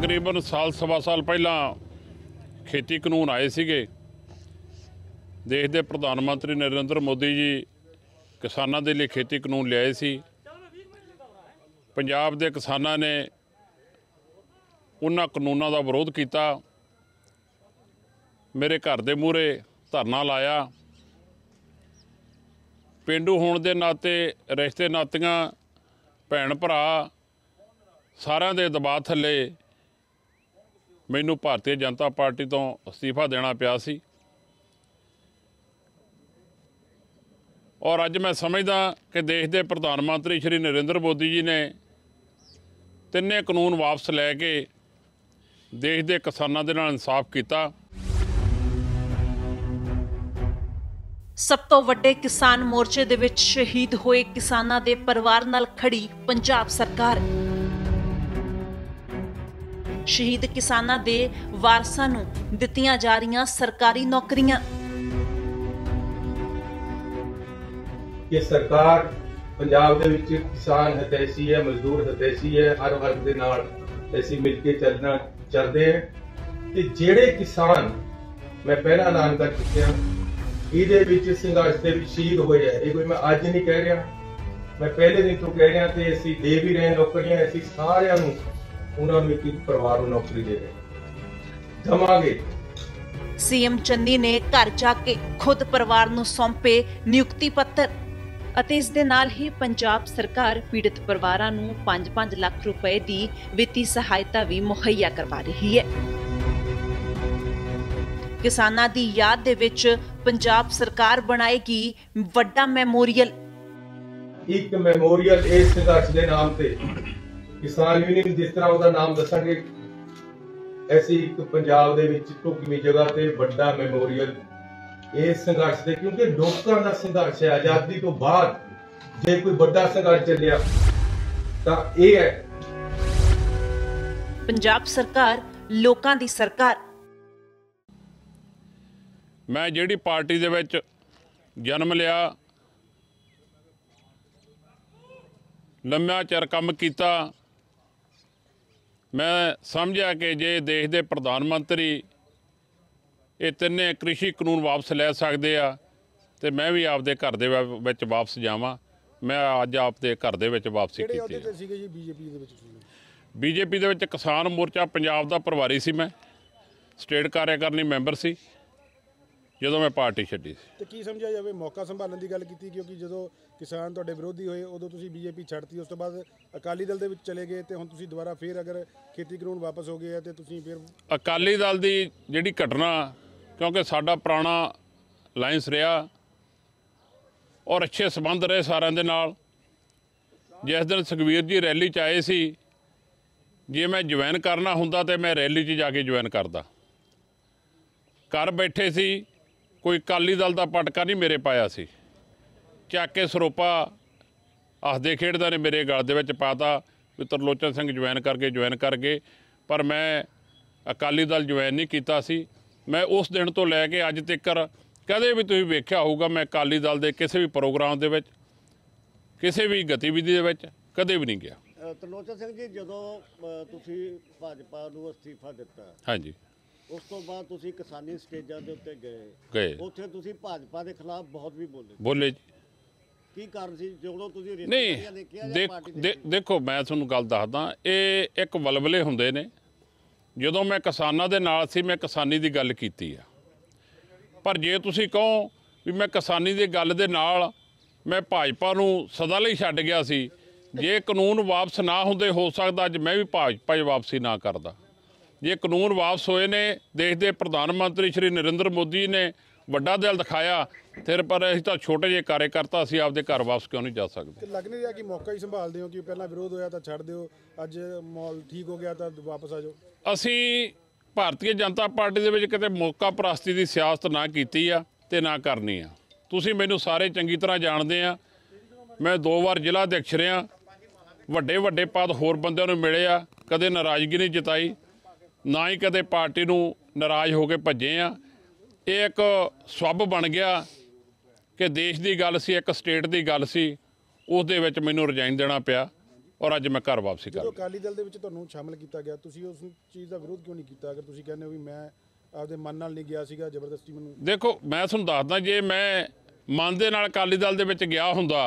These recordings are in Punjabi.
ਤਕਰੀਬਨ ਸਾਲ ਸਵਾ ਸਾਲ ਪਹਿਲਾਂ ਖੇਤੀ ਕਾਨੂੰਨ ਆਏ ਸੀਗੇ ਦੇਸ਼ ਦੇ ਪ੍ਰਧਾਨ ਮੰਤਰੀ ਨਰਿੰਦਰ ਮੋਦੀ ਜੀ ਕਿਸਾਨਾਂ ਦੇ ਲਈ ਖੇਤੀ ਕਾਨੂੰਨ ਲਿਆਏ ਸੀ ਪੰਜਾਬ ਦੇ ਕਿਸਾਨਾਂ ਨੇ ਉਹਨਾਂ ਕਾਨੂੰਨਾਂ ਦਾ ਵਿਰੋਧ ਕੀਤਾ ਮੇਰੇ ਘਰ ਦੇ ਮੂਹਰੇ ਧਰਨਾ ਲਾਇਆ ਪਿੰਡੂ ਹੋਣ ਦੇ ਨਾਤੇ ਰਿਸ਼ਤੇ ਨਾਤੀਆਂ ਭੈਣ ਭਰਾ ਸਾਰਿਆਂ ਦੇ ਦਬਾਅ ਥੱਲੇ ਮੈਨੂੰ ਭਾਰਤੀ ਜਨਤਾ ਪਾਰਟੀ ਤੋਂ ਅਸਤੀਫਾ ਦੇਣਾ ਪਿਆ ਸੀ ਔਰ ਅੱਜ ਮੈਂ ਸਮਝਦਾ ਕਿ ਦੇਸ਼ ਦੇ ਪ੍ਰਧਾਨ ਮੰਤਰੀ ਸ਼੍ਰੀ ਨਰਿੰਦਰ ਮੋਦੀ ਜੀ ਨੇ ਤਿੰਨੇ ਕਾਨੂੰਨ ਵਾਪਸ ਲੈ ਕੇ ਦੇਸ਼ ਦੇ ਕਿਸਾਨਾਂ ਦੇ ਨਾਲ ਇਨਸਾਫ ਕੀਤਾ ਸਭ ਤੋਂ ਵੱਡੇ ਕਿਸਾਨ ਮੋਰਚੇ ਦੇ ਵਿੱਚ ਸ਼ਹੀਦ ਹੋਏ ਕਿਸਾਨਾਂ ਦੇ ਪਰਿਵਾਰ ਨਾਲ ਖੜੀ ਪੰਜਾਬ ਸਰਕਾਰ ਸ਼ਹੀਦ ਕਿਸਾਨਾਂ ਦੇ ਵਾਰਸਾਂ ਨੂੰ ਦਿੱਤੀਆਂ ਜਾ ਰਹੀਆਂ ਸਰਕਾਰੀ ਨੌਕਰੀਆਂ ਕਿ ਸਰਕਾਰ ਪੰਜਾਬ ਦੇ ਵਿੱਚ ਕਿਸਾਨ ਹਤੈਸੀ ਹੈ ਮਜ਼ਦੂਰ ਹਤੈਸੀ ਹੈ ਹਰ ਵਰਗ ਦੇ ਨਾਲ ਅਸੀਂ ਮਿਲ ਕੇ ਚੱਲਣਾ ਚਾਹਦੇ ਹਾਂ ਤੇ ਜਿਹੜੇ ਕਿਸਾਨ ਮੈਂ ਪਹਿਲਾਂ ਐਲਾਨ ਕਰ ਚੁੱਕਿਆ ਇਹਦੇ ਵਿੱਚ ਸੰਘਰਸ਼ ਦੇ ਵਿੱਚ ਸ਼ਹੀਦ ਹੋਏ ਹੈ ਇਹ ਕੋਈ ਮੈਂ ਅੱਜ ਨਹੀਂ ਕਹਿ ਰਿਹਾ ਮੈਂ ਪਹਿਲੇ ਦਿਨ ਤੋਂ ਕਹਿ ਰਿਹਾ ਤੇ ਅਸੀਂ ਦੇ ਵੀ ਰਹੇ ਨੌਕਰੀਆਂ ਅਸੀਂ ਸਾਰਿਆਂ ਨੂੰ ਉਹਨਾਂ ਨੂੰ ਇੱਕ ਪਰਿਵਾਰ ਨੂੰ ਨੌਕਰੀ ਦੇ ਰਹੇ ਦਵਾਂਗੇ ਸੀਐਮ ਚੰਦੀ ਨੇ ਘਰ ਜਾ ਕੇ ਖੁਦ ਪਰਿਵਾਰ ਨੂੰ ਸੌਂਪੇ ਨਿਯੁਕਤੀ ਪੱਤਰ ਅਤੇ ਇਸ ਦੇ ਨਾਲ ਹੀ ਪੰਜਾਬ ਸਰਕਾਰ ਪੀੜਤ ਪਰਿਵਾਰਾਂ ਨੂੰ 5-5 ਲੱਖ ਰੁਪਏ ਦੀ ਵਿੱਤੀ ਸਹਾਇਤਾ ਵੀ ਮੁਹੱਈਆ ਕਰਵਾ ਰਹੀ ਹੈ ਕਿਸਾਨਾਂ ਦੀ ਯਾਦ ਦੇ ਵਿੱਚ ਪੰਜਾਬ ਸਰਕਾਰ ਬਣਾਏਗੀ ਵੱਡਾ ਮੈਮੋਰੀਅਲ ਇੱਕ ਮੈਮੋਰੀਅਲ ਇਸ ਸੰਘਰਸ਼ ਦੇ ਨਾਮ ਤੇ ਕਿਸਾਨ ਯੂਨੀਅਨ ਜਿਸ ਤਰ੍ਹਾਂ ਉਹਦਾ ਨਾਮ ਦੱਸਾਂਗੇ ਐਸੀ ਇੱਕ ਪੰਜਾਬ ਦੇ ਵਿੱਚ ਢੁਕਵੀਂ ਜਗ੍ਹਾ ਤੇ ਵੱਡਾ ਮੈਮੋਰੀਅਲ ਇਸ ਸੰਘਰਸ਼ ਦੇ ਕਿਉਂਕਿ ਲੋਕਾਂ ਦਾ ਸੰਘਰਸ਼ ਹੈ ਆਜ਼ਾਦੀ ਤੋਂ ਬਾਅਦ ਜੇ ਕੋਈ ਵੱਡਾ ਸੰਘਰਸ਼ ਚੱਲਿਆ ਤਾਂ ਇਹ ਹੈ ਪੰਜਾਬ ਸਰਕਾਰ ਲੋਕਾਂ ਦੀ ਸਰਕਾਰ ਮੈਂ ਜਿਹੜੀ ਪਾਰਟੀ ਦੇ ਵਿੱਚ ਜਨਮ ਲਿਆ ਲੰਮਾ ਚਿਰ ਕੰਮ ਕੀਤਾ ਮੈਂ ਸਮਝਿਆ ਕਿ ਜੇ ਦੇਸ਼ ਦੇ ਪ੍ਰਧਾਨ ਮੰਤਰੀ ਇਹ ਤਿੰਨੇ ਕ੍ਰਿਸ਼ੀ ਕਾਨੂੰਨ ਵਾਪਸ ਲੈ ਸਕਦੇ ਆ ਤੇ ਮੈਂ ਵੀ ਆਪਦੇ ਘਰ ਦੇ ਵਿੱਚ ਵਾਪਸ ਜਾਵਾਂ ਮੈਂ ਅੱਜ ਆਪਦੇ ਘਰ ਦੇ ਵਿੱਚ ਵਾਪਸੀ ਕੀਤੀ ਹੈ ਸੀਗੇ ਜੀ ਬੀਜੇਪੀ ਦੇ ਵਿੱਚ ਬੀਜੇਪੀ ਦੇ ਵਿੱਚ ਕਿਸਾਨ ਮੋਰਚਾ ਪੰਜਾਬ ਦਾ ਪ੍ਰਵਾਰੀ ਸੀ ਮੈਂ ਸਟੇਟ ਕਾਰਿਆਕਰਨੀ ਮੈਂਬਰ ਸੀ ਜਦੋਂ ਮੈਂ ਪਾਰਟੀ ਛੱਡੀ ਸੀ ਤੇ ਕੀ ਸਮਝਿਆ ਜਾਵੇ ਮੌਕਾ ਸੰਭਾਲਣ ਦੀ ਗੱਲ ਕੀਤੀ ਕਿਉਂਕਿ ਜਦੋਂ ਕਿਸਾਨ ਤੁਹਾਡੇ ਵਿਰੋਧੀ ਹੋਏ ਉਦੋਂ ਤੁਸੀਂ ਬੀਜੇਪੀ ਛੱਡਤੀ ਉਸ ਤੋਂ ਬਾਅਦ ਅਕਾਲੀ ਦਲ ਦੇ ਵਿੱਚ ਚਲੇ ਗਏ ਤੇ ਹੁਣ ਤੁਸੀਂ ਦੁਬਾਰਾ ਫੇਰ ਅਗਰ ਖੇਤੀ ਕਾਨੂੰਨ ਵਾਪਸ ਹੋ ਗਏ ਤੇ ਤੁਸੀਂ ਫੇਰ ਅਕਾਲੀ ਦਲ ਦੀ ਜਿਹੜੀ ਘਟਨਾ ਕਿਉਂਕਿ ਸਾਡਾ ਪੁਰਾਣਾ ਅਲਾਈਅੰਸ ਰਿਹਾ ਔਰ ਅੱਛੇ ਸਬੰਧ ਰਹੇ ਸਾਰਿਆਂ ਦੇ ਨਾਲ ਜਿਸ ਦਿਨ ਸੁਖਵੀਰ ਜੀ ਰੈਲੀ 'ਚ ਆਏ ਸੀ ਜੇ ਮੈਂ ਜੁਆਇਨ ਕਰਨਾ ਹੁੰਦਾ ਤੇ ਮੈਂ ਰੈਲੀ 'ਚ ਜਾ ਕੇ ਜੁਆਇਨ ਕਰਦਾ ਘਰ ਬੈਠੇ ਸੀ ਕੋਈ ਕਾਲੀ ਦਲ ਦਾ ਪਟਕਾ ਨਹੀਂ ਮੇਰੇ ਪਾਇਆ ਸੀ ਚੱਕ ਕੇ ਸਰੋਪਾ ਹੱਸਦੇ ਖੇਡਦਾ ਨੇ ਮੇਰੇ ਗਲ ਦੇ ਵਿੱਚ ਪਾਤਾ ਵੀ ਤਰਲੋਚਨ ਸਿੰਘ ਜੁਆਇਨ ਕਰਕੇ ਜੁਆਇਨ ਕਰ ਗਏ ਪਰ ਮੈਂ ਅਕਾਲੀ ਦਲ ਜੁਆਇਨ ਨਹੀਂ ਕੀਤਾ ਸੀ ਮੈਂ ਉਸ ਦਿਨ ਤੋਂ ਲੈ ਕੇ ਅੱਜ ਤੱਕ ਕਦੇ ਵੀ ਤੁਸੀਂ ਵੇਖਿਆ ਹੋਊਗਾ ਮੈਂ ਅਕਾਲੀ ਦਲ ਦੇ ਕਿਸੇ ਵੀ ਪ੍ਰੋਗਰਾਮ ਦੇ ਵਿੱਚ ਕਿਸੇ ਵੀ ਗਤੀਵਿਧੀ ਦੇ ਵਿੱਚ ਕਦੇ ਵੀ ਨਹੀਂ ਗਿਆ ਤਰਲੋਚਨ ਸਿੰਘ ਜੀ ਜਦੋਂ ਤੁਸੀਂ ਭਾਜਪਾ ਨੂੰ ਅਸਤੀਫਾ ਦਿੱਤਾ ਹਾਂਜੀ ਉਸ ਤੋਂ ਬਾਅਦ ਤੁਸੀਂ ਕਿਸਾਨੀ ਸਟੇਜਾਂ ਦੇ ਉੱਤੇ ਗਏ ਗਏ ਉੱਥੇ ਤੁਸੀਂ ਭਾਜਪਾ ਦੇ ਖਿਲਾਫ ਬਹੁਤ ਵੀ ਬੋਲੇ ਬੋਲੇ ਕੀ ਕਾਰਨ ਸੀ ਜਦੋਂ ਤੁਸੀਂ ਨਹੀਂ ਦੇਖੋ ਮੈਂ ਤੁਹਾਨੂੰ ਗੱਲ ਦੱਸਦਾ ਇਹ ਇੱਕ ਵਲਵਲੇ ਹੁੰਦੇ ਨੇ ਜਦੋਂ ਮੈਂ ਕਿਸਾਨਾਂ ਦੇ ਨਾਲ ਸੀ ਮੈਂ ਕਿਸਾਨੀ ਦੀ ਗੱਲ ਕੀਤੀ ਆ ਪਰ ਜੇ ਤੁਸੀਂ ਕਹੋ ਵੀ ਮੈਂ ਕਿਸਾਨੀ ਦੀ ਗੱਲ ਦੇ ਨਾਲ ਮੈਂ ਭਾਜਪਾ ਨੂੰ ਸਦਾ ਲਈ ਛੱਡ ਗਿਆ ਸੀ ਜੇ ਕਾਨੂੰਨ ਵਾਪਸ ਨਾ ਹੁੰਦੇ ਹੋ ਸਕਦਾ ਅੱਜ ਮੈਂ ਵੀ ਭਾਜਪਾ ਵਾਪਸੀ ਨਾ ਕਰਦਾ ਜੇ ਕਾਨੂੰਨ ਵਾਪਸ ਹੋਏ ਨੇ ਦੇਸ਼ ਦੇ ਪ੍ਰਧਾਨ ਮੰਤਰੀ ਸ਼੍ਰੀ ਨਰਿੰਦਰ ਮੋਦੀ ਨੇ ਵੱਡਾ ਦਿਲ ਦਿਖਾਇਆ ਫਿਰ ਪਰ ਅਸੀਂ ਤਾਂ ਛੋਟੇ ਜਿਹੇ ਕਾਰਜਕਰਤਾ ਸੀ ਆਪਦੇ ਘਰ ਵਾਪਸ ਕਿਉਂ ਨਹੀਂ ਜਾ ਸਕਦੇ ਲੱਗ ਨਹੀਂ ਰਿਹਾ ਕਿ ਮੌਕਾ ਹੀ ਸੰਭਾਲਦੇ ਹੋ ਕਿ ਪਹਿਲਾਂ ਵਿਰੋਧ ਹੋਇਆ ਤਾਂ ਛੱਡ ਦਿਓ ਅੱਜ ਮਾਹੌਲ ਠੀਕ ਹੋ ਗਿਆ ਤਾਂ ਵਾਪਸ ਆ ਜਾਓ ਅਸੀਂ ਭਾਰਤੀ ਜਨਤਾ ਪਾਰਟੀ ਦੇ ਵਿੱਚ ਕਿਤੇ ਮੌਕਾ ਪ੍ਰਾਸਤੀ ਦੀ ਸਿਆਸਤ ਨਾ ਕੀਤੀ ਆ ਤੇ ਨਾ ਕਰਨੀ ਆ ਤੁਸੀਂ ਮੈਨੂੰ ਸਾਰੇ ਚੰਗੀ ਤਰ੍ਹਾਂ ਜਾਣਦੇ ਆ ਮੈਂ ਦੋ ਵਾਰ ਜ਼ਿਲ੍ਹਾ ਅਧਿਕਸ਼ ਆ ਵੱਡੇ ਵੱਡੇ ਪਦ ਹੋਰ ਬੰਦਿਆਂ ਨੂੰ ਮਿਲੇ ਆ ਕਦੇ ਨਾਰਾਜ਼ਗੀ ਨਹੀਂ ਜਤਾਈ ਨਾ ਹੀ ਕਦੇ ਪਾਰਟੀ ਨੂੰ ਨਾਰਾਜ਼ ਹੋ ਕੇ ਭੱਜੇ ਆ ਇਹ ਇੱਕ ਸਵੱਬ ਬਣ ਗਿਆ ਕਿ ਦੇਸ਼ ਦੀ ਗੱਲ ਸੀ ਇੱਕ ਸਟੇਟ ਦੀ ਗੱਲ ਸੀ ਉਸ ਦੇ ਵਿੱਚ ਮੈਨੂੰ ਰਿਜ਼ਾਈਨ ਦੇਣਾ ਪਿਆ ਔਰ ਅੱਜ ਮੈਂ ਘਰ ਵਾਪਸੀ ਕਰ ਜਦੋਂ ਅਕਾਲੀ ਦਲ ਦੇ ਵਿੱਚ ਤੁਹਾਨੂੰ ਸ਼ਾਮਲ ਕੀਤਾ ਗਿਆ ਤੁਸੀਂ ਉਸ ਚੀਜ਼ ਦਾ ਵਿਰੋਧ ਕਿਉਂ ਨਹੀਂ ਕੀਤਾ ਅਗਰ ਤੁਸੀਂ ਕਹਿੰਦੇ ਹੋ ਵੀ ਮੈਂ ਆਪਦੇ ਮਨ ਨਾਲ ਨਹੀਂ ਗਿਆ ਸੀਗਾ ਜ਼ਬਰਦਸਤੀ ਮੈਨੂੰ ਦੇਖੋ ਮੈਂ ਤੁਹਾਨੂੰ ਦੱਸਦਾ ਜੇ ਮੈਂ ਮਨ ਦੇ ਨਾਲ ਅਕਾਲੀ ਦਲ ਦੇ ਵਿੱਚ ਗਿਆ ਹੁੰਦਾ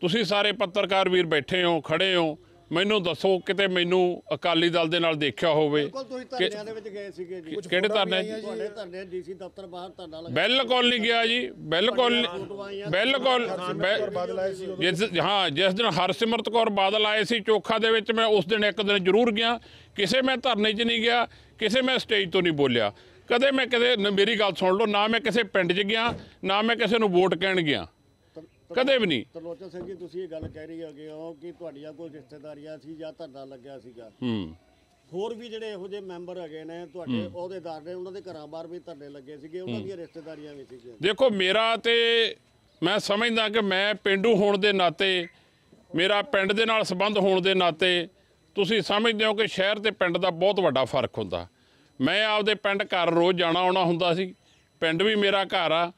ਤੁਸੀਂ ਸਾਰੇ ਪੱਤਰਕਾਰ ਵੀਰ ਬੈਠੇ ਹੋ ਖੜੇ ਹੋ ਮੈਨੂੰ ਦੱਸੋ ਕਿਤੇ ਮੈਨੂੰ ਅਕਾਲੀ ਦਲ ਦੇ ਨਾਲ ਦੇਖਿਆ ਹੋਵੇ ਬਿਲਕੁਲ ਤੁਸੀਂ ਧਰਨਿਆਂ ਦੇ ਵਿੱਚ ਗਏ ਸੀਗੇ ਜੀ ਕਿਹੜੇ ਧਰਨੇ ਤੁਹਾਡੇ ਧਰਨੇ ਡੀਸੀ ਦਫ਼ਤਰ ਬਾਹਰ ਧਰਨਾ ਲੱਗਾ ਬਿਲਕੁਲ ਨਹੀਂ ਗਿਆ ਜੀ ਬਿਲਕੁਲ ਬਿਲਕੁਲ ਜਿਸ ਹਾਂ ਜਿਸ ਦਿਨ ਹਰਸਿਮਰਤ ਕੌਰ ਬਾਦਲ ਆਏ ਸੀ ਚੋਖਾ ਦੇ ਵਿੱਚ ਮੈਂ ਉਸ ਦਿਨ ਇੱਕ ਦਿਨ ਜ਼ਰੂਰ ਗਿਆ ਕਿਸੇ ਮੈਂ ਧਰਨੇ 'ਚ ਨਹੀਂ ਗਿਆ ਕਿਸੇ ਮੈਂ ਸਟੇਜ ਤੋਂ ਨਹੀਂ ਬੋਲਿਆ ਕਦੇ ਮੈਂ ਕਦੇ ਮੇਰੀ ਗੱਲ ਸੁਣ ਲਓ ਨਾ ਮੈਂ ਕਿਸੇ ਪਿੰਡ 'ਚ ਗਿਆ ਨਾ ਮੈਂ ਕਿਸੇ ਨੂੰ ਵੋਟ ਕਹਿਣ ਗਿਆ ਕਦੇ ਵੀ ਨਹੀਂ ਤਰਲੋਚਨ ਸਿੰਘ ਜੀ ਤੁਸੀਂ ਇਹ ਗੱਲ ਕਹਿ ਰਹੀ ਹੋਗੇ ਹੋ ਕਿ ਤੁਹਾਡੀਆਂ ਕੋਈ ਰਿਸ਼ਤੇਦਾਰੀਆਂ ਸੀ ਜਾਂ ਧੰਦਾ ਲੱਗਿਆ ਸੀਗਾ ਹੂੰ ਹੋਰ ਵੀ ਜਿਹੜੇ ਇਹੋ ਜਿਹੇ ਮੈਂਬਰ ਹੈਗੇ ਨੇ ਤੁਹਾਡੇ ਅਹੁਦੇਦਾਰ ਨੇ ਉਹਨਾਂ ਦੇ ਘਰਾਂ ਬਾਹਰ ਵੀ ਧਰਨੇ ਲੱਗੇ ਸੀਗੇ ਉਹਨਾਂ ਦੀਆਂ ਰਿਸ਼ਤੇਦਾਰੀਆਂ ਵੀ ਸੀਗੀਆਂ ਦੇਖੋ ਮੇਰਾ ਤੇ ਮੈਂ ਸਮਝਦਾ ਕਿ ਮੈਂ ਪਿੰਡੂ ਹੋਣ ਦੇ ਨਾਤੇ ਮੇਰਾ ਪਿੰਡ ਦੇ ਨਾਲ ਸੰਬੰਧ ਹੋਣ ਦੇ ਨਾਤੇ ਤੁਸੀਂ ਸਮਝਦੇ ਹੋ ਕਿ ਸ਼ਹਿਰ ਤੇ ਪਿੰਡ ਦਾ ਬਹੁਤ ਵੱਡਾ ਫਰਕ ਹੁੰਦਾ ਮੈਂ ਆਪਦੇ ਪਿੰਡ ਘਰ ਰੋਜ਼ ਜਾਣਾ ਆਉਣਾ ਹੁੰਦਾ ਸੀ ਪਿੰਡ ਵੀ ਮੇਰਾ ਘਰ ਆ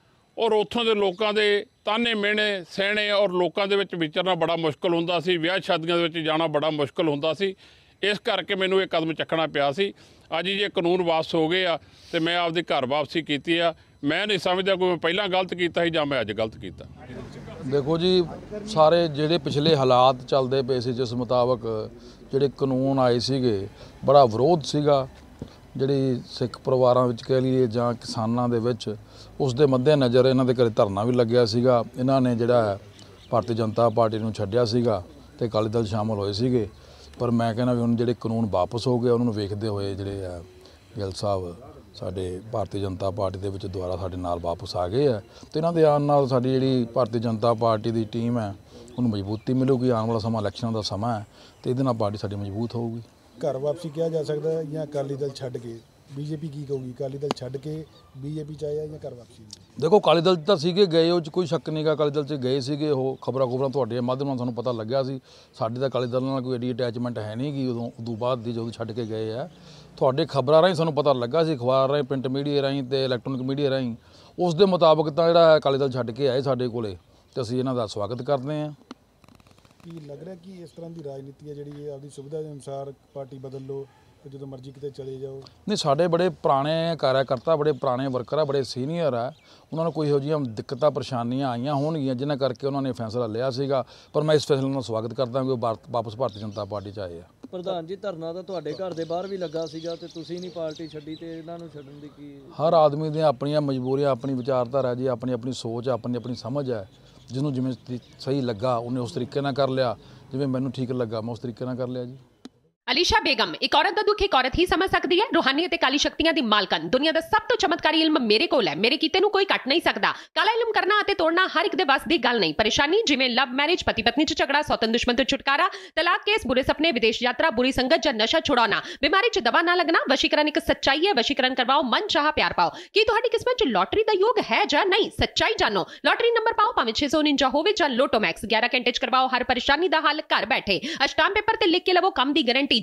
ਔਰ ਉੱਥੋਂ ਦੇ ਲੋਕਾਂ ਦੇ ਤਾਨੇ ਮਿਹਣੇ ਸਹਿਣੇ ਔਰ ਲੋਕਾਂ ਦੇ ਵਿੱਚ ਵਿਚਰਨਾ ਬੜਾ ਮੁਸ਼ਕਲ ਹੁੰਦਾ ਸੀ ਵਿਆਹ ਸ਼ਾਦੀਆਂ ਦੇ ਵਿੱਚ ਜਾਣਾ ਬੜਾ ਮੁਸ਼ਕਲ ਹੁੰਦਾ ਸੀ ਇਸ ਕਰਕੇ ਮੈਨੂੰ ਇਹ ਕਦਮ ਚੱਕਣਾ ਪਿਆ ਸੀ ਅੱਜ ਜੇ ਕਾਨੂੰਨ ਵਾਪਸ ਹੋ ਗਏ ਆ ਤੇ ਮੈਂ ਆਪਦੇ ਘਰ ਵਾਪਸੀ ਕੀਤੀ ਆ ਮੈਂ ਨਹੀਂ ਸਮਝਦਾ ਕੋਈ ਮੈਂ ਪਹਿਲਾਂ ਗਲਤ ਕੀਤਾ ਸੀ ਜਾਂ ਮੈਂ ਅੱਜ ਗਲਤ ਕੀਤਾ ਦੇਖੋ ਜੀ ਸਾਰੇ ਜਿਹੜੇ ਪਿਛਲੇ ਹਾਲਾਤ ਚੱਲਦੇ ਪਏ ਸੀ ਜਿਸ ਮੁਤਾਬਕ ਜਿਹੜੇ ਕਾਨੂੰਨ ਆਏ ਸੀਗੇ ਬੜਾ ਵਿਰੋਧ ਸੀਗਾ ਜਿਹੜੀ ਸਿੱਖ ਪਰਿਵਾਰਾਂ ਵਿੱਚ ਕਹਿ ਲਈਏ ਜਾਂ ਕਿਸਾਨਾਂ ਦੇ ਵਿੱਚ ਉਸ ਦੇ ਮੱਦੇ ਨਜ਼ਰ ਇਹਨਾਂ ਦੇ ਘਰੇ ਧਰਨਾ ਵੀ ਲੱਗਿਆ ਸੀਗਾ ਇਹਨਾਂ ਨੇ ਜਿਹੜਾ ਭਾਰਤੀ ਜਨਤਾ ਪਾਰਟੀ ਨੂੰ ਛੱਡਿਆ ਸੀਗਾ ਤੇ ਅਕਾਲੀ ਦਲ ਸ਼ਾਮਲ ਹੋਏ ਸੀਗੇ ਪਰ ਮੈਂ ਕਹਿੰਦਾ ਵੀ ਹੁਣ ਜਿਹੜੇ ਕਾਨੂੰਨ ਵਾਪਸ ਹੋ ਗਏ ਉਹਨਾਂ ਨੂੰ ਵੇਖਦੇ ਹੋਏ ਜਿਹੜੇ ਆ ਗਿੱਲ ਸਾਹਿਬ ਸਾਡੇ ਭਾਰਤੀ ਜਨਤਾ ਪਾਰਟੀ ਦੇ ਵਿੱਚ ਦੁਬਾਰਾ ਸਾਡੇ ਨਾਲ ਵਾਪਸ ਆ ਗਏ ਆ ਤੇ ਇਹਨਾਂ ਦੇ ਆਉਣ ਨਾਲ ਸਾਡੀ ਜਿਹੜੀ ਭਾਰਤੀ ਜਨਤਾ ਪਾਰਟੀ ਦੀ ਟੀਮ ਹੈ ਉਹਨੂੰ ਮਜ਼ਬੂਤੀ ਮਿਲੂਗੀ ਆਉਣ ਵਾਲਾ ਸਮਾਂ ਇਲੈਕਸ਼ਨਾਂ ਦਾ ਸਮਾਂ ਹੈ ਤੇ ਇਹਦੇ ਨਾਲ ਪਾਰਟੀ ਸਾਡੀ ਮਜ਼ਬੂਤ ਹੋਊਗੀ ਘਰ ਵਾਪਸੀ ਕਿਹਾ ਜਾ ਸਕਦਾ ਹੈ ਜਾਂ ਅਕਾਲੀ ਦਲ ਛੱਡ ਕੇ ਬੀਜੇਪੀ ਕੀ ਕਹੂਗੀ ਅਕਾਲੀ ਦਲ ਛੱਡ ਕੇ ਬੀਜੇਪੀ ਚ ਆਇਆ ਜਾਂ ਘਰ ਵਾਪਸੀ ਦੇਖੋ ਅਕਾਲੀ ਦਲ ਤਾਂ ਸੀਗੇ ਗਏ ਉਹ ਚ ਕੋਈ ਸ਼ੱਕ ਨਹੀਂਗਾ ਅਕਾਲੀ ਦਲ ਚ ਗਏ ਸੀਗੇ ਉਹ ਖਬਰਾਂ ਖਬਰਾਂ ਤੁਹਾਡੇ ਮਾਧਿਅਮ ਨਾਲ ਤੁਹਾਨੂੰ ਪਤਾ ਲੱਗਿਆ ਸੀ ਸਾਡੇ ਤਾਂ ਅਕਾਲੀ ਦਲ ਨਾਲ ਕੋਈ ਐਡੀ ਅਟੈਚਮੈਂਟ ਹੈ ਨਹੀਂ ਕਿ ਉਦੋਂ ਉਦੋਂ ਬਾਅਦ ਦੀ ਜਦੋਂ ਛੱਡ ਕੇ ਗਏ ਆ ਤੁਹਾਡੇ ਖਬਰਾਂ ਰਾਹੀਂ ਸਾਨੂੰ ਪਤਾ ਲੱਗਾ ਸੀ ਅਖਬਾਰ ਰਾਹੀਂ ਪ੍ਰਿੰਟ ਮੀਡੀਆ ਰਾਹੀਂ ਤੇ ਇਲੈਕਟ੍ਰੋਨਿਕ ਮੀਡੀਆ ਰਾਹੀਂ ਉਸ ਦੇ ਮੁਤਾਬਕ ਤਾਂ ਜਿਹੜਾ ਅਕਾਲੀ ਦਲ ਛੱਡ ਕੇ ਆਏ ਸਾਡੇ ਕੋਲੇ ਤੇ ਅਸੀਂ ਇਹਨਾਂ ਦਾ ਸਵਾਗਤ ਕਰਦੇ ਆਂ ਕੀ ਲੱਗ ਰਿਹਾ ਕਿ ਇਸ ਤਰ੍ਹਾਂ ਦੀ ਰਾਜਨੀਤੀ ਹੈ ਜਿਹੜੀ ਇਹ ਆਪਦੀ ਸੁਵਿਧਾ ਦੇ ਅਨੁਸਾਰ ਪਾਰਟੀ ਬਦਲ ਲੋ ਤੇ ਜਦੋਂ ਮਰਜ਼ੀ ਕਿਤੇ ਚਲੇ ਜਾਓ ਨਹੀਂ ਸਾਡੇ ਬੜੇ ਪੁਰਾਣੇ ਕਾਰਿਆਕਰਤਾ ਬੜੇ ਪੁਰਾਣੇ ਵਰਕਰ ਆ ਬੜੇ ਸੀਨੀਅਰ ਆ ਉਹਨਾਂ ਨੂੰ ਕੋਈ ਇਹੋ ਜਿਹੀਆਂ ਦਿੱਕਤਾਂ ਪਰੇਸ਼ਾਨੀਆਂ ਆਈਆਂ ਹੋਣਗੀਆਂ ਜਿਨ੍ਹਾਂ ਕਰਕੇ ਉਹਨਾਂ ਨੇ ਫੈਸਲਾ ਲਿਆ ਸੀਗਾ ਪਰ ਮੈਂ ਇਸ ਫੈਸਲੇ ਦਾ ਸਵਾਗਤ ਕਰਦਾ ਕਿ ਉਹ ਵਾਪਸ ਭਾਰਤੀ ਜਨਤਾ ਪਾਰਟੀ 'ਚ ਆਏ ਆ ਪ੍ਰਧਾਨ ਜੀ ਧਰਨਾ ਤਾਂ ਤੁਹਾਡੇ ਘਰ ਦੇ ਬਾਹਰ ਵੀ ਲੱਗਾ ਸੀਗਾ ਤੇ ਤੁਸੀਂ ਨਹੀਂ ਪਾਰਟੀ ਛੱਡੀ ਤੇ ਇਹਨਾਂ ਨੂੰ ਛੱਡਣ ਦੀ ਕੀ ਹਰ ਆਦਮੀ ਦੀਆਂ ਆਪਣੀਆਂ ਮਜਬੂਰੀਆਂ ਆਪਣੀ ਵਿਚਾਰਧਾਰਾ ਜੀ ਆਪਣੀ ਆਪਣੀ ਸੋਚ ਆਪਣੀ ਆਪਣੀ ਸਮਝ ਹੈ ਜਿਹਨੂੰ ਜਿਵੇਂ ਸਹੀ ਲੱਗਾ ਉਹਨੇ ਉਸ ਤਰੀਕੇ ਨਾਲ ਕਰ ਲਿਆ ਜਿਵੇਂ ਮੈਨੂੰ ਠੀਕ ਲੱਗਾ ਮੈਂ ਉਸ ਤਰੀਕੇ ਨਾਲ ਕਰ ਲਿਆ ਜੀ अलीशा बेगम एक औरत का दुख एक औरत ही समझ सकती है रूहानी ते काली शक्तियां दी मालकन दुनिया का सब तो चमत्कारी इल्म मेरे कोल है मेरे किते कोई कट नहीं सकदा काला इल्म करना अते तोड़ना हर एक बस दी गल नहीं परेशानी जिमे लव मैरिज पति पत्नी चगड़ा झगड़ा सौतन दुश्मन तो छुटकारा तलाक केस बुरे सपने विदेश यात्रा बुरी संगत जा नशा छुड़ा बीमारी च दवा न लगना वशीकरण एक सच्चाई है वशीकरण करवाओ मन चाह प्यार पाओ की किस्मत च लॉटरी का योग है जा नहीं सच्चाई जानो लॉटरी नंबर पाओ भावे छे सौ उन्जा हो लोटोमैक्स ग्यारह घंटे च करवाओ हर परेशानी का हल घर बैठे अस्टाम पेपर से लिख के लवो कम की गरंटी